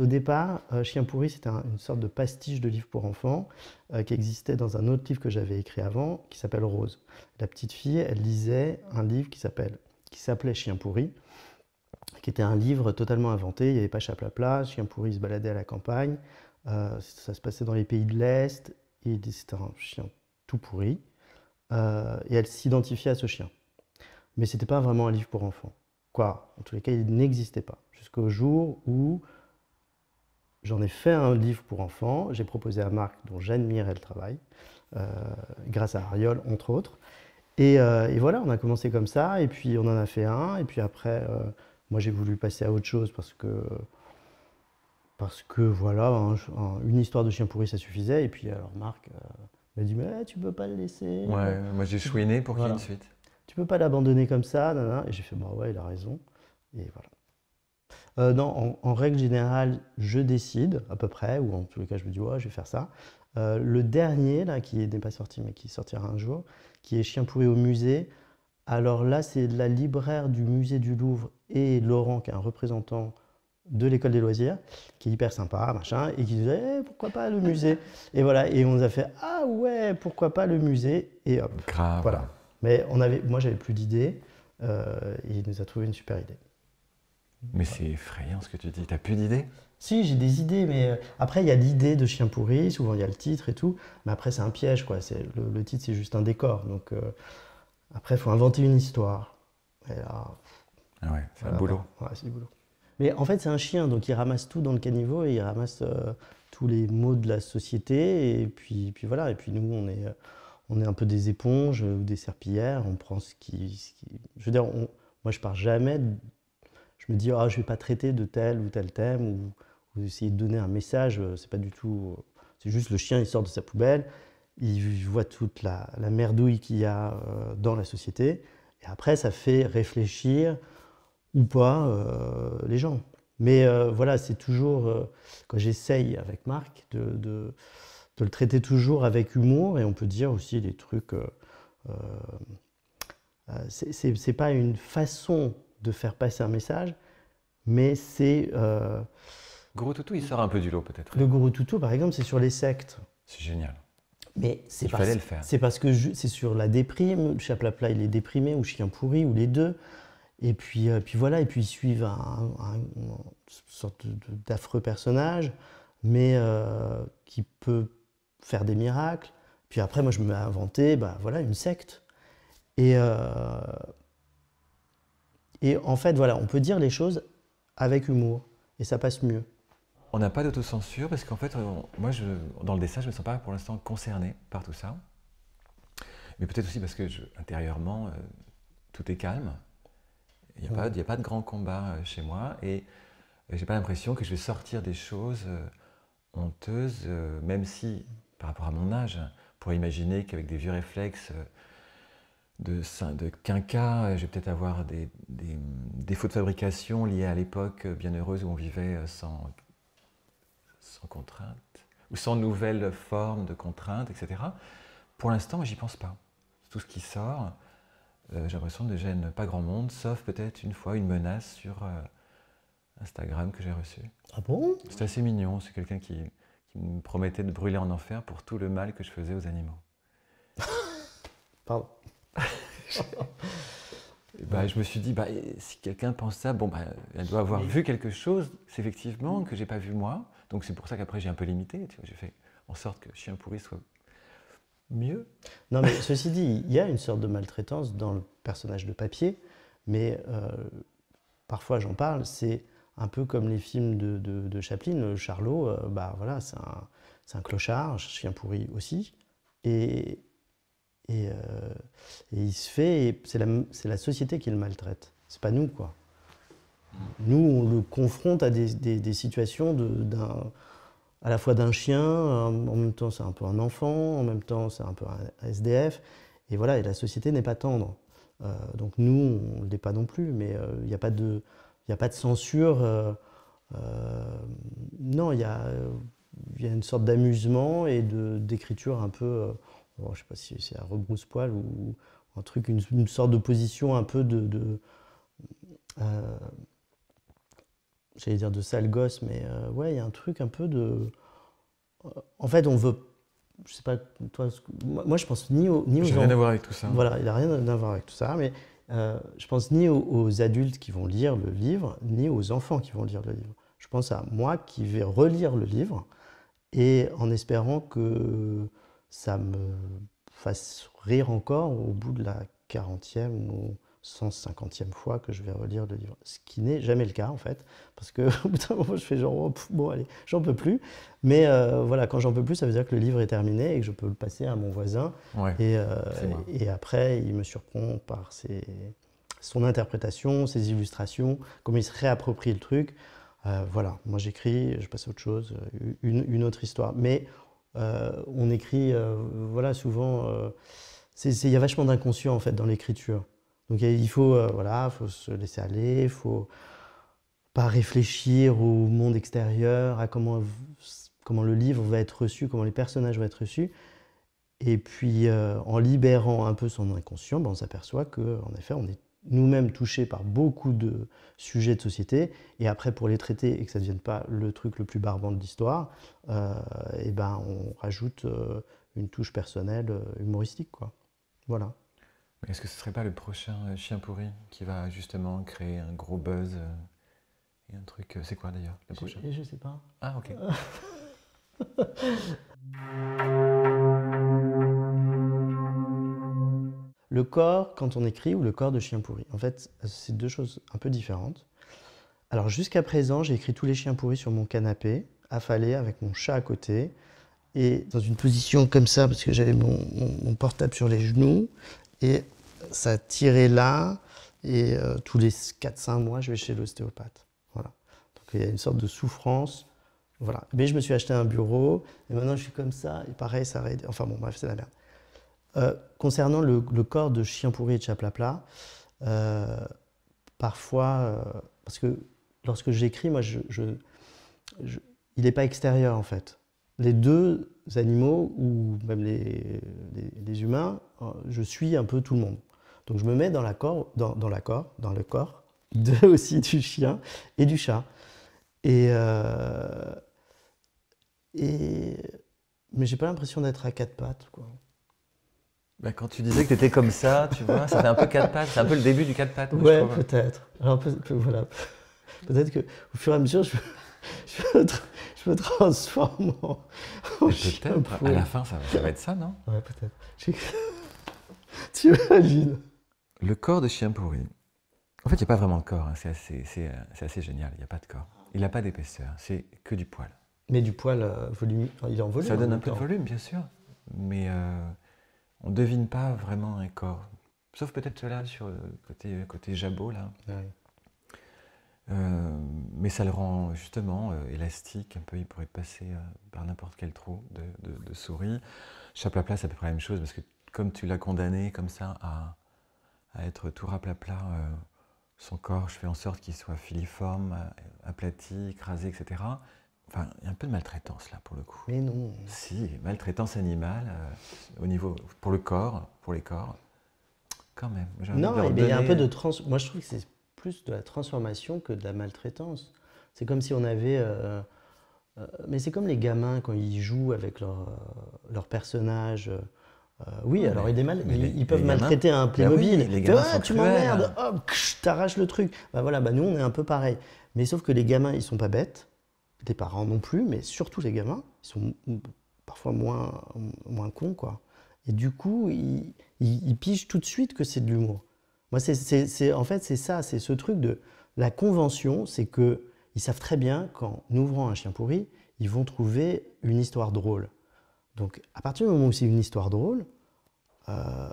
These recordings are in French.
Au départ, euh, Chien pourri, c'était une sorte de pastiche de livre pour enfants euh, qui existait dans un autre livre que j'avais écrit avant, qui s'appelle Rose. La petite fille, elle lisait un livre qui s'appelle, qui s'appelait Chien pourri, qui était un livre totalement inventé. Il n'y avait pas Chaplapla, Chien pourri se baladait à la campagne. Euh, ça se passait dans les pays de l'Est. Et c'était un chien tout pourri. et elle s'identifiait à ce chien. Mais ce n'était pas vraiment un livre pour enfants. Quoi En tous les cas, il n'existait pas. Jusqu'au jour où J'en ai fait un livre pour enfants, j'ai proposé à Marc, dont j'admirais le travail, euh, grâce à Ariol, entre autres. Euh, et, voilà, on a commencé comme ça, et puis on en a fait un, et puis après, euh, moi j'ai voulu passer à autre chose parce que, parce que voilà, une histoire de chien pourri, ça suffisait. Et puis alors Marc m'a dit, mais tu peux pas le laisser. Ouais, moi j'ai chouiné pour qu'il y ait une suite. Tu peux pas l'abandonner comme ça, et j'ai fait, bah ouais, il a raison. Et voilà. Euh, non, en, règle générale, je décide à peu près, ou en tous les cas, je me dis, ouais, je vais faire ça. Euh, le dernier, là, qui n'est pas sorti, mais qui sortira un jour, qui est Chien pourri au musée. Alors là, c'est la libraire du musée du Louvre et Laurent, qui est un représentant de l'école des loisirs, qui est hyper sympa, machin, et qui disait eh, pourquoi pas le musée Et voilà, et on nous a fait ah ouais, pourquoi pas le musée Et hop. Voilà. Mais on avait, moi, j'avais plus d'idées, euh, il nous a trouvé une super idée. Mais c'est effrayant ce que tu dis. tu T'as plus d'idées Si, j'ai des idées, mais euh, après, il y a l'idée de Chien pourri, souvent il y a le titre et tout, mais après, c'est un piège, quoi. Le, le titre, c'est juste un décor. Donc, euh, après, il faut inventer une histoire. ah ouais, c'est un boulot. Ouais, c'est du boulot. Mais en fait, c'est un chien, donc il ramasse tout dans le caniveau il ramasse euh, tous les maux de la société. Et puis, puis voilà, et puis nous, on est, on est un peu des éponges ou des serpillères, on prend ce qui. Je veux dire, moi, je pars jamais je me dis, ah, je ne vais pas traiter de tel ou tel thème, ou, essayer de donner un message, euh, c'est pas du tout. Euh, c'est juste le chien, il sort de sa poubelle, il voit toute la, la merdouille qu'il y a euh, dans la société, et après, ça fait réfléchir ou pas les gens. Mais voilà, c'est toujours, quand j'essaye avec Marc, de, de, de, le traiter toujours avec humour, et on peut dire aussi des trucs. c'est pas une façon de faire passer un message, mais c'est. Euh... Guru Toutou, il sort un peu du lot peut-être. Le Guru Toutou, par exemple, c'est sur les sectes. C'est génial. Mais c'est parce, fallait le faire. c'est parce que c'est sur la déprime, Chaplapla il est déprimé, ou Chien pourri, ou les deux. Et puis, euh, puis voilà, et puis ils suivent un, une sorte d'affreux personnage, mais euh, qui peut faire des miracles. Puis après, moi, je me suis inventé bah, voilà, une secte. Et, euh, et en fait, voilà, on peut dire les choses avec humour et ça passe mieux. On n'a pas d'autocensure parce qu'en fait, moi, je, dans le dessin, je ne me sens pas pour l'instant concerné par tout ça. Mais peut-être aussi parce que intérieurement, euh, tout est calme. Il n'y a, pas de grand combat euh, chez moi et je euh, j'ai pas l'impression que je vais sortir des choses honteuses, même si, par rapport à mon âge, pour imaginer qu'avec des vieux réflexes, de, de quinca, euh, je vais peut-être avoir des, défauts de fabrication liés à l'époque euh, bienheureuse où on vivait euh, sans, sans contrainte, ou sans nouvelles formes de contrainte, etc. Pour l'instant, j'y pense pas. Tout ce qui sort, j'ai l'impression, ne gêne pas grand monde, sauf peut-être une fois une menace sur Instagram que j'ai reçue. Ah bon C'est assez mignon, c'est quelqu'un qui, qui me promettait de brûler en enfer pour tout le mal que je faisais aux animaux. Pardon bah, je me suis dit, bah, si quelqu'un pense ça, bon, bah, elle doit avoir vu quelque chose, c'est effectivement, que j'ai pas vu moi. Donc c'est pour ça qu'après j'ai un peu limité. j'ai fait en sorte que chien pourri soit mieux. Non, mais ceci dit, il y a une sorte de maltraitance dans le personnage de papier, mais euh, parfois j'en parle, c'est un peu comme les films de, de, Chaplin. Charlot, euh, bah voilà, c'est un, un, clochard, chien pourri aussi. Et et il se fait, et c'est la, la, société qui le maltraite. C'est pas nous, quoi. Nous, on le confronte à des, des, situations de, à la fois d'un chien, en même temps c'est un peu un enfant, en même temps c'est un peu un SDF. Et voilà, et la société n'est pas tendre. Euh, donc nous, on ne l'est pas non plus, mais il euh, n'y a, pas de, a pas de censure. Euh, non, il y a, y a une sorte d'amusement et d'écriture un peu, je ne sais pas si c'est à rebrousse-poil ou, un truc, une, sorte de position un peu de. de euh, J'allais dire de sale gosse, mais euh, ouais, il y a un truc un peu de. Euh, en fait, on veut. Je sais pas, toi, moi je pense ni, au, ni aux. rien à voir avec tout ça. Voilà, il a rien à voir avec tout ça, mais je pense ni aux, adultes qui vont lire le livre, ni aux enfants qui vont lire le livre. Je pense à moi qui vais relire le livre et en espérant que ça me fasse rire encore au bout de la 40e ou 150e fois que je vais relire le livre. Ce qui n'est jamais le cas, en fait, parce que au bout d'un moment, je fais genre, oh, bon, allez, j'en peux plus. Mais euh, voilà, quand j'en peux plus, ça veut dire que le livre est terminé et que je peux le passer à mon voisin. et, euh, et, après, il me surprend par ses, son interprétation, ses illustrations, comment il se réapproprie le truc. Euh, voilà, moi j'écris, je passe à autre chose, une, une autre histoire. Mais euh, on écrit, euh, voilà, souvent, euh, il y a vachement d'inconscient en fait dans l'écriture. Donc il faut, voilà, faut se laisser aller, il faut pas réfléchir au monde extérieur, à comment, comment le livre va être reçu, comment les personnages vont être reçus. Et puis, en libérant un peu son inconscient, ben, on s'aperçoit qu'en effet, on est nous-mêmes touchés par beaucoup de sujets de société, et après pour les traiter et que ça ne devienne pas le truc le plus barbant de l'histoire, et euh, eh ben on rajoute euh, une touche personnelle euh, humoristique. Quoi. Voilà. Est-ce que ce ne serait pas le prochain chien pourri qui va justement créer un gros buzz et un truc. C'est quoi d'ailleurs le prochain Je ne sais pas. Ah ok. le corps quand on écrit ou le corps de chien pourri. En fait, c'est deux choses un peu différentes. Alors jusqu'à présent, j'ai écrit tous les chiens pourris sur mon canapé, affalé avec mon chat à côté, et dans une position comme ça, parce que j'avais mon, portable sur les genoux, et ça tirait là, et euh, tous les 4-5 mois, je vais chez l'ostéopathe. Voilà. Donc il y a une sorte de souffrance. Voilà. Mais je me suis acheté un bureau, et maintenant je suis comme ça, et pareil, ça Enfin bon, bref, c'est la merde. Euh, concernant le, corps de chien pourri et de chaplapla, euh, parfois, euh, parce que lorsque j'écris, moi, je, il n'est pas extérieur en fait. Les deux animaux ou même les, humains, euh, je suis un peu tout le monde. Donc je me mets dans, la dans, dans, dans le corps de, aussi du chien et du chat. Et, euh, et mais j'ai pas l'impression d'être à quatre pattes. Quoi. Bah, quand tu disais que tu étais comme ça, tu vois, ça un peu quatre pattes, c'est un peu le début du quatre pattes. Ouais, peut-être. peut voilà. Peut-être que au fur et à mesure, je, je, me, transforme en. peut-être. À la fin, ça, va être ça, non Ouais, peut-être. tu imagines Le corps de chien pourri. En fait, il n'y a pas vraiment de corps. Hein. Euh, c'est assez, génial. Il n'y a pas de corps. Il n'a pas d'épaisseur. C'est que du poil. Mais du poil, volumé. Euh, volume, il est en volume. Ça donne un peu de volume, bien sûr. Mais euh, on devine pas vraiment un corps. Sauf peut-être là, sur le côté, jabot, là. Euh, mais ça le rend justement euh, élastique, un peu, il pourrait passer euh, par n'importe quel trou de, de souris. Chaplapla, c'est à peu près la même chose, parce que comme tu l'as condamné comme ça à, à être tout raplapla, son corps, je fais en sorte qu'il soit filiforme, aplati, écrasé, etc. Enfin, il y a un peu de maltraitance là pour le coup. Mais non. Si, maltraitance animale euh, au niveau pour le corps, pour les corps, quand même. Non, mais eh il y a un peu de euh, trans. Moi, je trouve que c'est plus de la transformation que de la maltraitance. C'est comme si on avait. Euh, mais c'est comme les gamins quand ils jouent avec leur, leur personnage. oui, ah, alors il est mal, ils, peuvent maltraiter un bah Playmobil. les ah, tu m'emmerdes, hop, oh, t'arraches le truc. Bah voilà, bah nous on est un peu pareil. Mais sauf que les gamins, ils sont pas bêtes les parents non plus, mais surtout les gamins, ils sont parfois moins, moins cons, quoi. Et du coup, ils, ils, pigent tout de suite que c'est de l'humour. Moi, c'est, en fait, c'est ça, c'est ce truc de la convention, c'est que ils savent très bien qu'en ouvrant un chien pourri, ils vont trouver une histoire drôle. Donc, à partir du moment où c'est une histoire drôle, euh,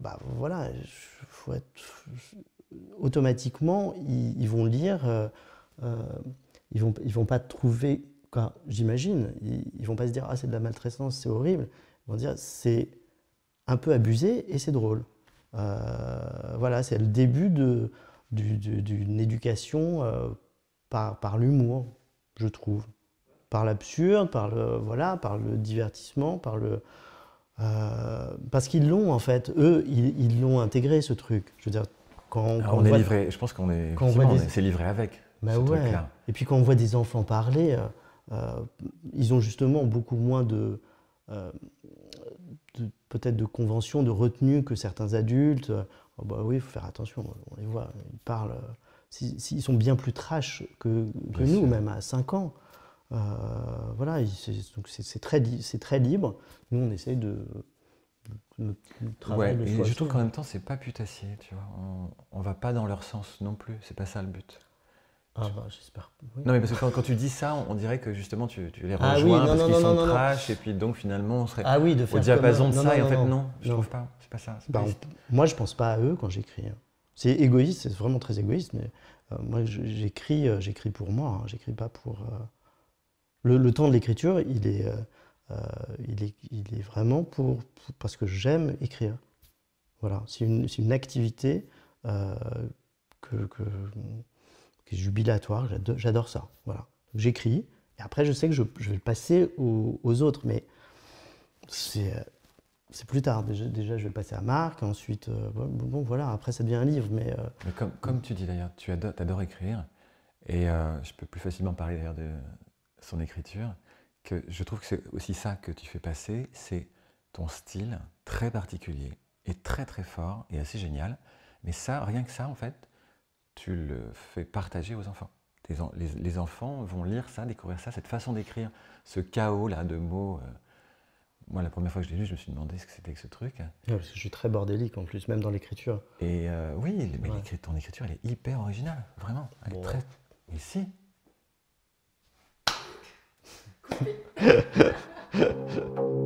bah voilà, automatiquement, ils, vont lire. Euh, euh, ils vont, ils vont pas trouver, j'imagine, ils, vont pas se dire ah c'est de la maltraitance, c'est horrible. Ils vont dire c'est un peu abusé et c'est drôle. Euh, voilà, c'est le début d'une éducation euh, par, par l'humour, je trouve, par l'absurde, par le voilà, par le divertissement, par le euh, parce qu'ils l'ont en fait, eux, ils l'ont intégré ce truc. Je veux dire, quand, ah, on, est livré, je pense qu'on est, c'est livré avec. Bah ouais. Et puis quand on voit des enfants parler, euh, euh, ils ont justement beaucoup moins de, euh, de peut-être de conventions, de retenue que certains adultes. Oh bah oui, il faut faire attention, on les voit, ils parlent. sont bien plus trash que, nous, même à 5 ans. Euh, voilà, c'est très, très libre. Nous, on essaye de, de, travailler et Je trouve qu'en même temps, c'est pas putassier, tu vois. On, on va pas dans leur sens non plus, c'est pas ça le but. Ah, bah, j'espère. Non mais parce que quand, tu dis ça, on dirait que justement tu, les ah rejoins parce qu'ils sont trash et puis donc finalement on serait ah oui, de au diapason de ça et en fait non, je trouve pas, ça. Ben, moi je pense pas à eux quand j'écris. Hein. C'est égoïste, c'est vraiment très égoïste, mais euh, moi j'écris, euh, j'écris pour moi, hein. j'écris pas pour. Euh, le, temps de l'écriture, il est, il il est vraiment pour, parce que j'aime écrire. Voilà, c'est une, une activité que qui est jubilatoire, j'adore ça. Voilà. J'écris, et après je sais que je, vais le passer aux, autres, mais c'est euh, plus tard. Déjà, je vais le passer à Marc, ensuite, euh, bon, voilà, après ça devient un livre. Mais, euh, comme, comme, tu dis d'ailleurs, tu adores, écrire, et je peux plus facilement parler d'ailleurs de son écriture, que je trouve que c'est aussi ça que tu fais passer, c'est ton style très particulier, et très très fort, et assez génial. Mais ça, rien que ça, en fait, tu le fais partager aux enfants. Les, enfants vont lire ça, découvrir ça, cette façon d'écrire, ce chaos-là de mots. Euh. moi, la première fois que je l'ai lu, je me suis demandé ce que c'était que ce truc. je suis très bordélique en plus, même dans l'écriture. Et euh, oui, mais ton écriture, elle est hyper originale, vraiment. Elle est très. Mais si